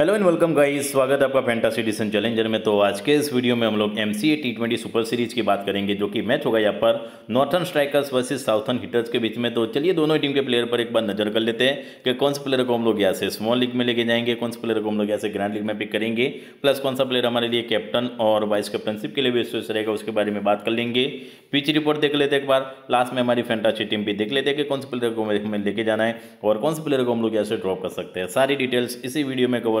hello and welcome guys स्वागत है आपका फैंटासी डिसन चैलेंजर में तो आज के इस वीडियो में हम लोग M C T twenty super series की बात करेंगे जो कि मैच होगा यहाँ पर northern strikers versus southern hitters के बीच में तो चलिए दोनों टीम के प्लेयर पर एक बार नजर कर लेते हैं कि कौन से प्लेयर को हम लोग यहाँ से स्मॉल लीग में लेके जाएंगे कौन से प्लेयर को हम लोग यहाँ से ग्रैंड लीग में पिक करेंगे प्लस कौन सा प्लेयर हमारे लिए कैप्टन और वाइस कैप्टनशिप के लिए भी स्वेस रहेगा उसके बारे में बात कर लेंगे पिच रिपोर्ट देख लेते एक बार लास्ट में हमारी फैंटासी टीम भी देख लेते हैं कि कौन से प्लेयर को हमें लेके जाना है और कौन से प्लेयर को हम लोग यहाँ से ड्रॉप कर सकते हैं सारी डिटेल्स इसी वीडियो में कवर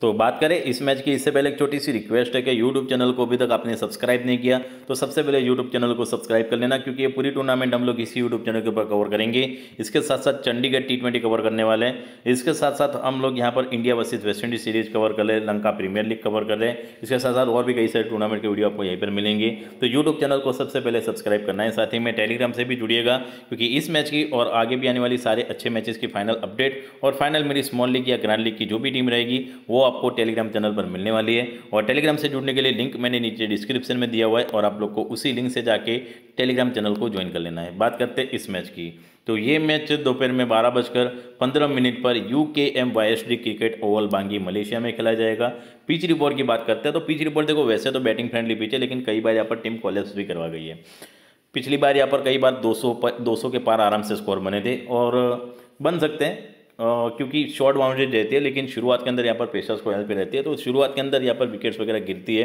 तो बात करें इस मैच की इससे पहले एक छोटी सी रिक्वेस्ट है कि यूट्यूब चैनल को अभी तक आपने सब्सक्राइब नहीं किया तो सबसे पहले यूट्यूब चैनल को सब्सक्राइब कर लेना क्योंकि ये पूरी टूर्नामेंट हम लोग इसी यूट्यूब चैनल के ऊपर कवर करेंगे इसके साथ साथ चंडीगढ़ टी ट्वेंटी कवर करने वाले हैं इसके साथ साथ हम लोग यहाँ पर India versus West Indies series cover कर ले लंका प्रीमियर लीग कवर कर ले इसके साथ साथ और भी कई सारे टूर्नामेंट के वीडियो आपको यहीं पर मिलेंगे तो यूट्यूब चैनल को सबसे पहले सब्सक्राइब करना है साथ ही में टेलीग्राम से भी जुड़िएगा क्योंकि इस मैच की और आगे भी आने वाली सारे अच्छे मैचेस की फाइनल अपडेट और फाइनल मेरी स्मॉल लीग या ग्रैंड लीग की जो भी टीम रहेगी वो आपको टेलीग्राम चैनल पर मिलने वाली है और टेलीग्राम से जुड़ने के लिए लिंक मैंने नीचे डिस्क्रिप्शन में दिया हुआ है और आप लोग को उसी लिंक से जाके टेलीग्राम चैनल को ज्वाइन कर लेना है बात करते हैं इस मैच की तो ये मैच दोपहर में बारह बजकर पंद्रह मिनट पर U K M Y S D cricket oval Bangi Malaysia में खेला जाएगा पिच रिपोर्ट की बात करते हैं तो पिच रिपोर्ट देखो वैसे तो बैटिंग फ्रेंडली पिच है लेकिन कई बार यहाँ पर टीम कॉलेप्स भी करवा गई है पिछली बार यहाँ पर कई बार 200 सौ के पार आराम से स्कोर बने थे और बन सकते हैं क्योंकि शॉर्ट बाउंड्रीज रहती है लेकिन शुरुआत के अंदर यहाँ पर पेशर्स को हेल्प रहती है तो शुरुआत के अंदर यहाँ पर विकेट्स वगैरह गिरती है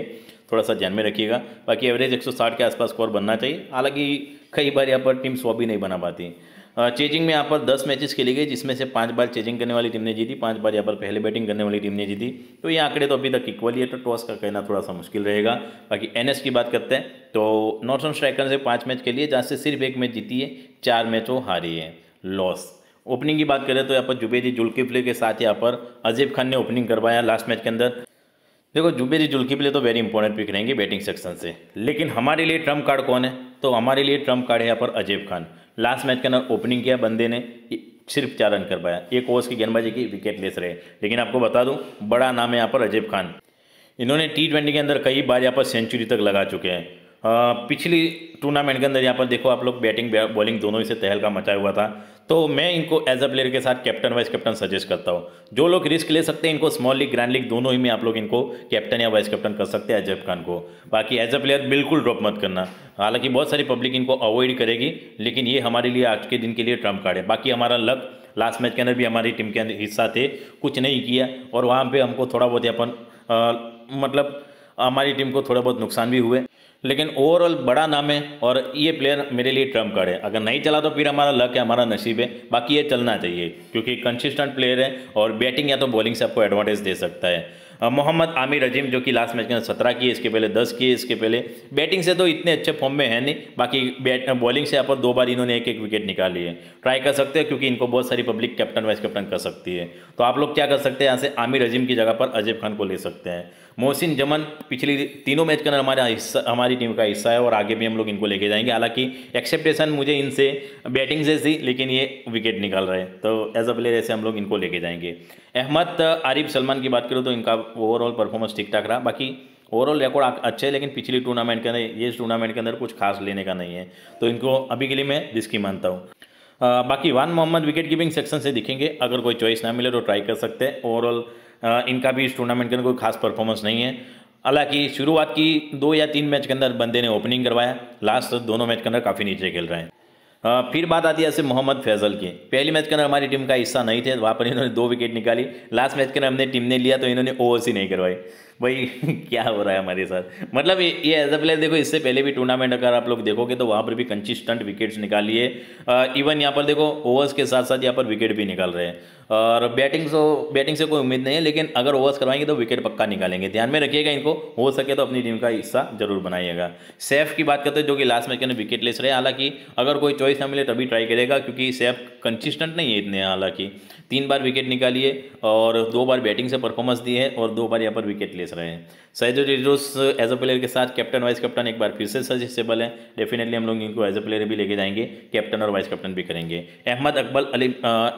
थोड़ा सा ध्यान में रखिएगा बाकी एवरेज 160 के आसपास स्कोर बनना चाहिए हालांकि कई बार यहाँ पर टीम सौ भी नहीं बना पाती चेजिंग में यहाँ पर दस मैचेस खेली गई जिसमें से पांच बार चेजिंग करने वाली टीम ने जीती पांच बार यहाँ पर पहले बैटिंग करने वाली टीम ने जीती तो ये आंकड़े तो अभी तक इक्वली है तो टॉस का कहना थोड़ा सा मुश्किल रहेगा बाकी एनएस की बात करते हैं तो नॉर्थन स्ट्राइकर से पाँच मैच खेली है जहाँ से सिर्फ एक मैच जीती है चार मैच वो हारी है लॉस ओपनिंग की बात करें तो यहाँ पर जुल्की प्ले के साथ यहाँ पर अजीब खान ने ओपनिंग करवाया लास्ट मैच के अंदर देखो जुल्की प्ले तो वेरी इंपॉर्टेंट पिक रहेंगे बैटिंग सेक्शन से लेकिन हमारे लिए ट्रम्प कार्ड कौन है तो हमारे लिए ट्रम्प कार्ड है यहाँ पर अजीब खान लास्ट मैच के अंदर ओपनिंग किया बंदे ने सिर्फ चार रन कर पाया एक ओवर्स की गेंदबाजी की विकेट लेस रहे लेकिन आपको बता दूँ बड़ा नाम है यहाँ पर अजीब खान इन्होंने टी ट्वेंटी के अंदर कई बार यहाँ पर सेंचुरी तक लगा चुके हैं पिछली टूर्नामेंट के अंदर यहाँ पर देखो आप लोग बैटिंग बॉलिंग दोनों ही से तहलका मचाया हुआ था तो मैं इनको एज अ प्लेयर के साथ कैप्टन वाइस कैप्टन सजेस्ट करता हूँ जो लोग रिस्क ले सकते हैं इनको स्मॉल लीग ग्रैंड लीग दोनों ही में आप लोग इनको कैप्टन या वाइस कैप्टन कर सकते हैं अजब खान को बाकी एज अ प्लेयर बिल्कुल ड्रॉप मत करना हालांकि बहुत सारी पब्लिक इनको अवॉइड करेगी लेकिन ये हमारे लिए आज के दिन के लिए ट्रम्प कार्ड है बाकी हमारा लक लास्ट मैच के अंदर भी हमारी टीम के अंदर हिस्सा थे कुछ नहीं किया और वहाँ पर हमको थोड़ा बहुत अपन मतलब हमारी टीम को थोड़ा बहुत नुकसान भी हुए लेकिन ओवरऑल बड़ा नाम है और ये प्लेयर मेरे लिए ट्रम्प कार्ड है अगर नहीं चला तो फिर हमारा लक है हमारा नसीब है बाकी ये चलना चाहिए क्योंकि कंसिस्टेंट प्लेयर है और बैटिंग या तो बॉलिंग से आपको एडवांटेज दे सकता है मोहम्मद आमिर अजीम जो कि लास्ट मैच के अंदर सत्रह किए इसके पहले दस किए इसके पहले बैटिंग से तो इतने अच्छे फॉर्म में है नहीं बाकी बैट बॉलिंग से यहाँ पर दो बार इन्होंने एक एक विकेट निकाली है ट्राई कर सकते हैं क्योंकि इनको बहुत सारी पब्लिक कैप्टन वाइस कैप्टन कर सकती है तो आप लोग क्या कर सकते हैं यहाँ से आमिर अजीम की जगह पर अजय खान को ले सकते हैं मोहसिन जमन पिछली तीनों मैच के अंदर हमारा हिस्सा हमारी टीम का हिस्सा है और आगे भी हम लोग इनको लेके जाएंगे हालांकि एक्सेप्टेशन मुझे इनसे बैटिंग से थी लेकिन ये विकेट निकाल रहे हैं तो एज अ प्लेयर ऐसे हम लोग इनको लेके जाएंगे अहमद आरिफ सलमान की बात करूँ तो इनका ओवरऑल परफॉर्मेंस ठीक ठाक रहा बाकी ओवरऑल रिकॉर्ड अच्छे है लेकिन पिछली टूर्नामेंट के अंदर ये टूर्नामेंट के अंदर कुछ खास लेने का नहीं है तो इनको अभी के लिए मैं रिस्की मानता हूँ बाकी वान मोहम्मद विकेट कीपिंग सेक्शन से दिखेंगे अगर कोई चॉइस ना मिले तो ट्राई कर सकते हैं ओवरऑल इनका भी इस टूर्नामेंट के अंदर कोई खास परफॉर्मेंस नहीं है हालांकि शुरुआत की दो या तीन मैच के अंदर बंदे ने ओपनिंग करवाया लास्ट दोनों मैच के अंदर काफ़ी नीचे खेल रहे हैं फिर बात आती है ऐसे मोहम्मद फैजल की पहली मैच के अंदर हमारी टीम का हिस्सा नहीं थे वहाँ पर इन्होंने दो विकेट निकाली लास्ट मैच के अंदर हमने टीम ने लिया तो इन्होंने ओवर्स ही नहीं करवाई भाई क्या हो रहा है हमारे साथ मतलब ये एज अ प्लेयर देखो इससे पहले भी टूर्नामेंट अगर आप लोग देखोगे तो वहाँ पर भी कंसिस्टेंट विकेट्स निकालिए इवन यहाँ पर देखो ओवर्स के साथ साथ यहाँ पर विकेट भी निकाल रहे हैं और बैटिंग से बैटिंग से कोई उम्मीद नहीं है लेकिन अगर ओवर्स करवाएंगे तो विकेट पक्का निकालेंगे ध्यान में रखिएगा इनको हो सके तो अपनी टीम का हिस्सा जरूर बनाइएगा सैफ की बात करते हैं जो कि लास्ट मैच के अंदर विकेट लेस रहे हालांकि अगर कोई चॉइस ना मिले तभी ट्राई करेगा क्योंकि सैफ कंसिस्टेंट नहीं है इतने हालांकि तीन बार विकेट निकालिए और दो बार बैटिंग से परफॉर्मेंस दी है और दो बार यहाँ पर विकेट लेस पेश रहे हैं सैद रिजोस एज अ प्लेयर के साथ कैप्टन वाइस कैप्टन एक बार फिर से सजेस्टेबल है डेफिनेटली हम लोग इनको एज अ प्लेयर भी लेके जाएंगे कैप्टन और वाइस कैप्टन भी करेंगे अहमद अकबल अली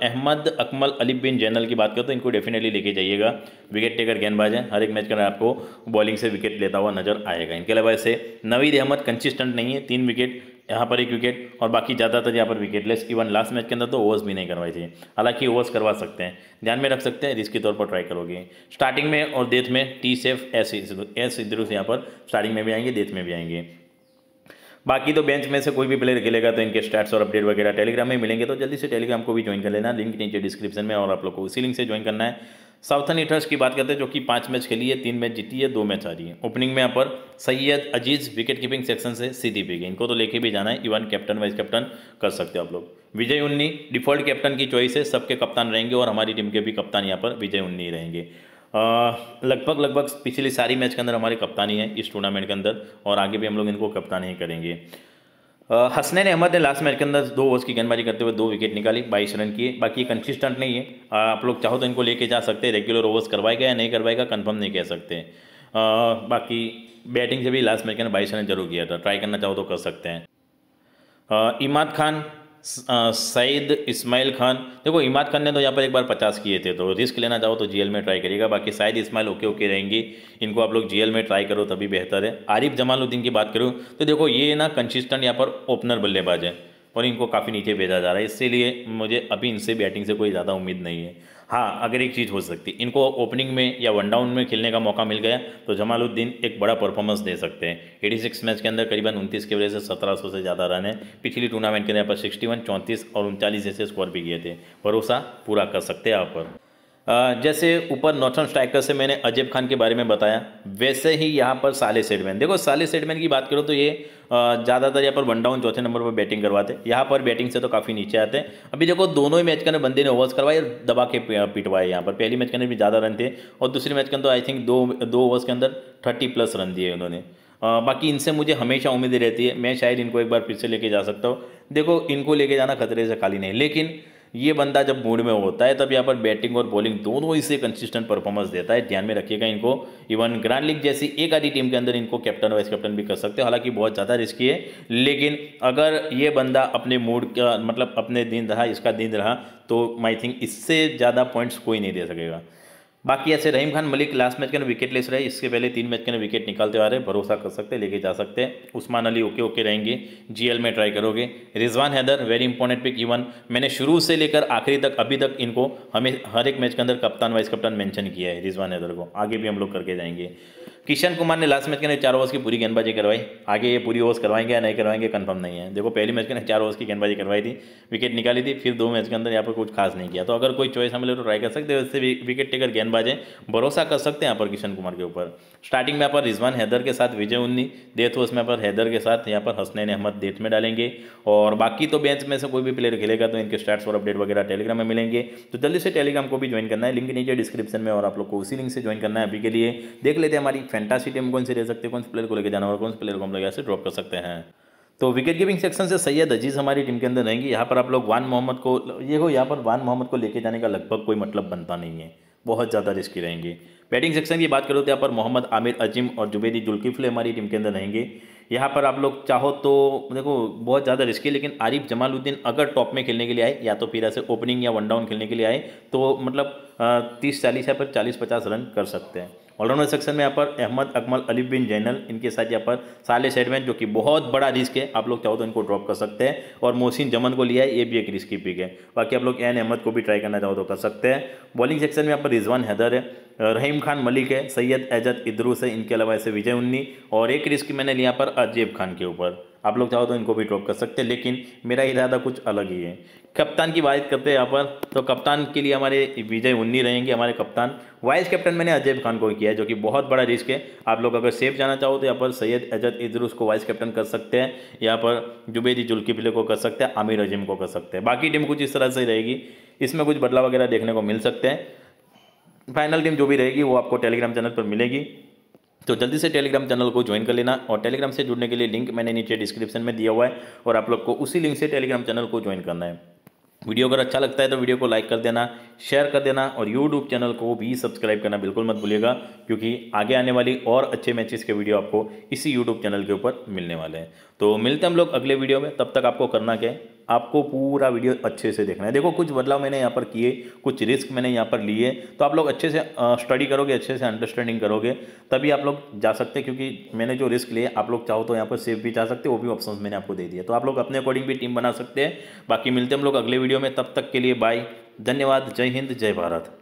अहमद अकमल अली बिन जनरल की बात करें तो इनको डेफिनेटली लेके जाइएगा विकेट टेकर गेंदबाज है हर एक मैच का आपको बॉलिंग से विकेट लेता हुआ नजर आएगा इनके अलावा ऐसे नवीद अहमद कंसिस्टेंट नहीं है तीन विकेट यहाँ पर एक विकेट और बाकी ज़्यादातर यहाँ पर विकेटलेस इवन लास्ट मैच के अंदर तो ओवर्स भी नहीं करवाई थी हालांकि ओवर्स करवा सकते हैं ध्यान में रख सकते हैं रिस्की तौर पर ट्राई करोगे स्टार्टिंग में और डेथ में टी सेफ एस एस सिद्धू यहाँ पर स्टार्टिंग में भी आएंगे डेथ में भी आएंगे बाकी तो बेंच में से कोई भी प्लेयर खेलेगा तो इनके स्टैट्स और अपडेट वगैरह टेलीग्राम में मिलेंगे तो जल्दी से टेलीग्राम को भी ज्वाइन कर लेना लिंक नीचे डिस्क्रिप्शन में और आप लोग को उसी लिंक से ज्वाइन करना है साउथन ईटर्स की बात करते हैं जो कि पांच मैच खेली है तीन मैच जीती है दो मैच आ रही है ओपनिंग में यहाँ पर Syed Aziz wicket keeping section से सीधी भी गई इनको तो लेके भी जाना है इवन कैप्टन वाइस कैप्टन कर सकते हो आप लोग विजय उन्नी डिफॉल्ट कैप्टन की चॉइस है सबके कप्तान रहेंगे और हमारी टीम के भी कप्तान यहाँ पर विजय उन्नी रहेंगे लगभग लगभग पिछली सारी मैच के अंदर हमारे कप्तानी है इस टूर्नामेंट के अंदर और आगे भी हम लोग इनको कप्तानी ही करेंगे हसनैन अहमद ने लास्ट मैच के अंदर दो ओवर्स की गेंदबाजी करते हुए दो विकेट निकाली बाईस रन किए बाकी ये कंसिस्टेंट नहीं है आप लोग चाहो तो इनको लेके जा सकते हैं रेगुलर ओवर्स करवाएगा या नहीं करवाएगा कंफर्म नहीं कह सकते बाकी बैटिंग से भी लास्ट मैच के अंदर बाईस रन जरूर किया था ट्राई करना चाहो तो कर सकते हैं इमाद खान सईद इस्माइल खान देखो इमाद खान ने तो यहाँ पर एक बार पचास किए थे तो रिस्क लेना चाहो तो जीएल में ट्राई करिएगा बाकी सईद इस्माइल ओके ओके रहेंगी इनको आप लोग जीएल में ट्राई करो तभी बेहतर है आरिफ जमालुद्दीन की बात करूँ तो देखो ये ना कंसिस्टेंट यहाँ पर ओपनर बल्लेबाज है और इनको काफ़ी नीचे भेजा जा रहा है इसलिए मुझे अभी इनसे बैटिंग से कोई ज़्यादा उम्मीद नहीं है हाँ अगर एक चीज़ हो सकती है इनको ओपनिंग में या वन डाउन में खेलने का मौका मिल गया तो जमालुद्दीन एक बड़ा परफॉर्मेंस दे सकते हैं 86 मैच के अंदर करीबन उनतीस के वजह से 1700 से ज़्यादा रन है पिछली टूर्नामेंट के अंदर पर सिक्सटी वन और उनचालीस जैसे स्कोर भी किए थे भरोसा पूरा कर सकते हैं आप पर जैसे ऊपर नॉर्थन स्ट्राइकर से मैंने अजय खान के बारे में बताया वैसे ही यहाँ पर साले सेडमैन देखो साले सेडमैन की बात करो तो ये ज़्यादातर यहाँ पर वन डाउन चौथे नंबर पर बैटिंग करवाते यहाँ पर बैटिंग से तो काफ़ी नीचे आते हैं अभी देखो दोनों ही मैच के अंदर बंदे ने ओवर्स करवाए और दबा के पिटवाए यहाँ पर पहली मैच के अंदर भी ज़्यादा रन थे और दूसरे मैच के अंदर आई थिंक दो दो ओवर्स के अंदर थर्टी प्लस रन दिए उन्होंने बाकी इनसे मुझे हमेशा उम्मीद रहती है मैं शायद इनको एक बार फिर से लेके जा सकता हूँ देखो इनको लेके जाना खतरे से खाली नहीं लेकिन ये बंदा जब मूड में होता है तब यहाँ पर बैटिंग और बॉलिंग दोनों इसे कंसिस्टेंट परफॉर्मेंस देता है ध्यान में रखिएगा इनको इवन ग्रांड लीग जैसी एक आधी टीम के अंदर इनको कैप्टन वाइस कैप्टन भी कर सकते हो हालांकि बहुत ज़्यादा रिस्की है लेकिन अगर ये बंदा अपने मूड का मतलब अपने दिन रहा इसका दिन रहा तो माई थिंक इससे ज़्यादा पॉइंट्स कोई नहीं दे सकेगा बाकी ऐसे रहीम खान मलिक लास्ट मैच के अंदर विकेट लेस रहे इसके पहले तीन मैच के अंदर विकेट निकालते आ रहे भरोसा कर सकते लेके जा सकते हैं उस्मान अली ओके ओके रहेंगे जीएल में ट्राई करोगे Rizwan Haider very important pick even मैंने शुरू से लेकर आखिरी तक अभी तक इनको हमें हर एक मैच के अंदर कप्तान वाइस कप्तान मैंशन किया है रिजवान हैदर को आगे भी हम लोग करके जाएंगे किशन कुमार ने लास्ट मैच के अंदर चार ओवर्स की पूरी गेंदबाजी करवाई आगे ये पूरी ओवर्स करवाएंगे या नहीं करवाएंगे कंफर्म नहीं है देखो पहली मैच के अंदर चार ओवर्स की गेंदबाजी करवाई थी विकेट निकाली थी फिर दो मैच के अंदर यहाँ पर कुछ खास नहीं किया तो अगर कोई चॉइस हमें तो ट्राई कर सकते हैं वैसे विकेट टेकर गेंदबाजे भरोसा कर सकते हैं यहाँ पर किशन कुमार के ऊपर स्टार्टिंग में यहाँ पर रिजवान हैदर के साथ विजय उन्नी डेथ ओवर्स में यहाँ पर हैदर के साथ यहाँ पर हसनैन अहमद डेथ में डालेंगे और बाकी तो बेंच में से कोई भी प्लेयर खेलेगा तो इनके स्टार्ट और अपडेट वगैरह टेलीग्राम में मिलेंगे तो जल्दी से टेलीग्राम को भी ज्वाइन करना है लिंक नीचे डिस्क्रिप्शन में और आप लोग को उसी लिंक से ज्वाइन करना है अभी के लिए देख लेते हैं हमारी फैंटासी टीम कौन सी रह सकती है कौन से प्लेयर को लेकर जाना और कौन से प्लेयर को हम लोग ऐसे ड्रॉप कर सकते हैं तो विकेट गिविंग सेक्शन से सैयद अजीज़ हमारी टीम के अंदर रहेंगी यहाँ पर आप लोग वान मोहम्मद को ये हो यहाँ पर वान मोहम्मद को लेके जाने का लगभग कोई मतलब बनता नहीं है बहुत ज़्यादा रिस्की रहेंगे बैटिंग सेक्शन की बात करो तो यहाँ पर मोहम्मद आमिर अजीम और जुबेदी जुल्किफले हमारी टीम के अंदर रहेंगे यहाँ पर आप लोग चाहो तो देखो बहुत ज़्यादा रिस्की लेकिन आरिफ जमालुद्दीन अगर टॉप में खेलने के लिए आए या तो फिर ऐसे ओपनिंग या वन डाउन खेलने के लिए आए तो मतलब तीस चालीस या फिर चालीस पचास रन कर सकते हैं ऑलराउंडर सेक्शन में यहाँ पर अहमद अकमल अली बिन जैनल इनके साथ यहाँ पर साले सेडमैन जो कि बहुत बड़ा रिस्क है आप लोग चाहो तो इनको ड्रॉप कर सकते हैं और मोहसिन जमन को लिया है ये भी एक रिस्क की पिक है बाकी आप लोग एन अहमद को भी ट्राई करना चाहो तो कर सकते हैं बॉलिंग सेक्शन में यहाँ पर रिजवान हैदर है रहीम खान मलिक है सैयद एजत इद्रूस है इनके अलावा ऐसे विजय उन्नी और एक रिस्क मैंने लिया पर अजेब खान के ऊपर आप लोग चाहो तो इनको भी ड्रॉप कर सकते हैं लेकिन मेरा इरादा कुछ अलग ही है कप्तान की बात करते हैं यहाँ पर तो कप्तान के लिए हमारे विजय उन्नी रहेंगे हमारे कप्तान वाइस कैप्टन मैंने अजय खान को किया है जो कि बहुत बड़ा रिस्क है आप लोग अगर सेफ जाना चाहो तो यहाँ पर सैयद एजत इधर को वाइस कैप्टन कर सकते हैं यहाँ पर जुबेदी जुल्कीफिले को कर सकते हैं आमिर अजीम को कर सकते हैं बाकी टीम कुछ इस तरह से रहेगी इसमें कुछ बदलाव वगैरह देखने को मिल सकते हैं फाइनल टीम जो भी रहेगी वो आपको टेलीग्राम चैनल पर मिलेगी तो जल्दी से टेलीग्राम चैनल को ज्वाइन कर लेना और टेलीग्राम से जुड़ने के लिए लिंक मैंने नीचे डिस्क्रिप्शन में दिया हुआ है और आप लोग को उसी लिंक से टेलीग्राम चैनल को ज्वाइन करना है वीडियो अगर अच्छा लगता है तो वीडियो को लाइक कर देना शेयर कर देना और यूट्यूब चैनल को भी सब्सक्राइब करना बिल्कुल मत भूलिएगा क्योंकि आगे आने वाली और अच्छे मैचेस के वीडियो आपको इसी यूट्यूब चैनल के ऊपर मिलने वाले हैं तो मिलते हैं हम लोग अगले वीडियो में तब तक आपको करना क्या है आपको पूरा वीडियो अच्छे से देखना है देखो कुछ बदलाव मैंने यहाँ पर किए कुछ रिस्क मैंने यहाँ पर लिए तो आप लोग अच्छे से स्टडी करोगे अच्छे से अंडरस्टैंडिंग करोगे तभी आप लोग जा सकते हैं क्योंकि मैंने जो रिस्क लिए आप लोग चाहो तो यहाँ पर सेफ भी जा सकते वो भी ऑप्शन मैंने आपको दे दिया तो आप लोग अपने अकॉर्डिंग भी टीम बना सकते हैं बाकी मिलते हैं हम लोग अगले वीडियो में तब तक के लिए बाय धन्यवाद जय हिंद जय भारत